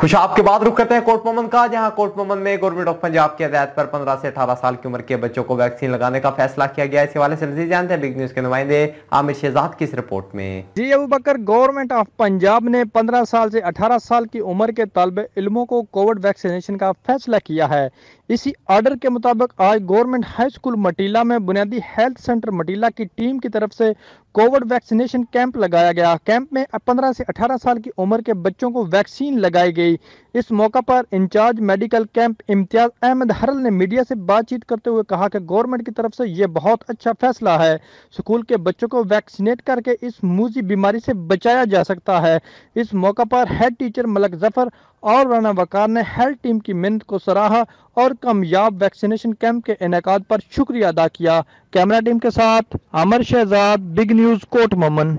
खुशाब के बाद रुक करते हैं कोर्ट मोमन का जहां कोर्ट मोमन में गवर्नमेंट ऑफ पंजाब की हदायत पर 15 से 18 साल की उम्र के बच्चों को वैक्सीन लगाने का फैसला किया गया इस हवाले से मजीद जानते हैं बिग न्यूज के नुमाइंदे आमिर शहजाद की इस रिपोर्ट में जी अबू बकर गवर्नमेंट ऑफ पंजाब ने 15 साल से 18 साल की उम्र के तलब इलमों को कोविड वैक्सीनेशन का फैसला किया है इसी ऑर्डर के मुताबिक आज गवर्नमेंट हाई स्कूल मटीला में बुनियादी हेल्थ सेंटर मटीला की टीम की तरफ से कोविड वैक्सीनेशन कैंप लगाया गया कैंप में 15 से 18 साल की उम्र के बच्चों को वैक्सीन लगाई गई इस मौका पर incharge medical camp Imtiaz Ahmed Haral ने मीडिया से बातचीत करते हुए कहा कि गवर्नमेंट की तरफ से यह बहुत अच्छा फैसला है स्कूल के बच्चों को वैक्सीनेट करके इस मूजी बीमारी से बचाया जा सकता है इस मौका पर हेड टीचर मलक जफर और राना वकार ने हेल्थ टीम की मेहनत को सराहा और कामयाब वैक्सीनेशन कैंप के इनका पर शुक्रिया अदा किया कैमरा टीम के साथ अमर शहजाद बिग न्यूज़ कोट ममन